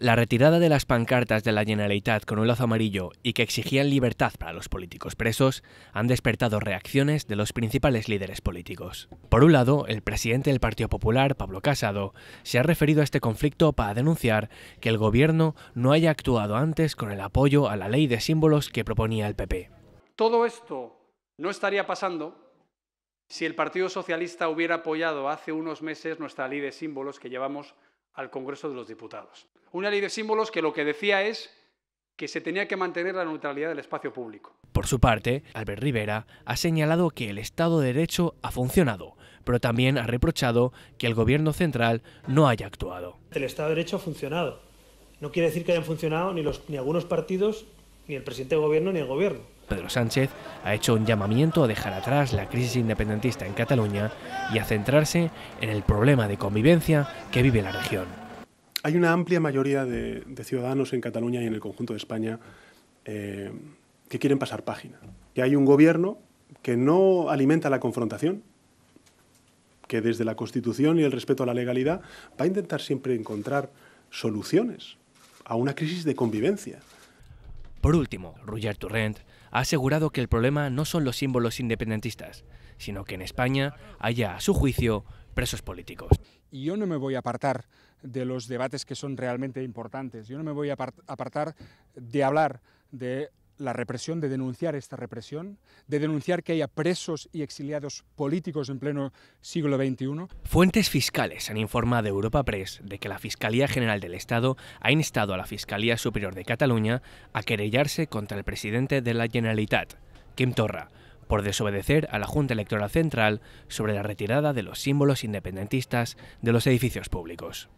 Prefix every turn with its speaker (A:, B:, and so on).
A: La retirada de las pancartas de la Generalitat con un lazo amarillo y que exigían libertad para los políticos presos han despertado reacciones de los principales líderes políticos. Por un lado, el presidente del Partido Popular, Pablo Casado, se ha referido a este conflicto para denunciar que el gobierno no haya actuado antes con el apoyo a la ley de símbolos que proponía el PP.
B: Todo esto no estaría pasando si el Partido Socialista hubiera apoyado hace unos meses nuestra ley de símbolos que llevamos al Congreso de los Diputados. Una ley de símbolos que lo que decía es que se tenía que mantener la neutralidad del espacio público.
A: Por su parte, Albert Rivera ha señalado que el Estado de Derecho ha funcionado, pero también ha reprochado que el Gobierno central no haya actuado.
C: El Estado de Derecho ha funcionado. No quiere decir que hayan funcionado ni, ni algunos partidos, ni el presidente del Gobierno, ni el Gobierno.
A: Pedro Sánchez ha hecho un llamamiento a dejar atrás la crisis independentista en Cataluña y a centrarse en el problema de convivencia que vive la región.
C: Hay una amplia mayoría de, ciudadanos en Cataluña y en el conjunto de España eh, que quieren pasar página. Que hay un gobierno que no alimenta la confrontación, que desde la Constitución y el respeto a la legalidad va a intentar siempre encontrar soluciones a una crisis de convivencia. Por último,
A: Roger Turrent ha asegurado que el problema no son los símbolos independentistas, sino que en España haya, a su juicio,
D: presos políticos. Y yo no me voy a apartar de los debates que son realmente importantes, yo no me voy a apartar de hablar de la represión, de denunciar esta represión, de denunciar que haya presos y exiliados políticos en pleno siglo XXI.
A: Fuentes fiscales han informado a Europa Press de que la Fiscalía General del Estado ha instado a la Fiscalía Superior de Cataluña a querellarse contra el presidente de la Generalitat, Quim Torra, por desobedecer a la Junta Electoral Central sobre la retirada de los símbolos independentistas de los edificios públicos.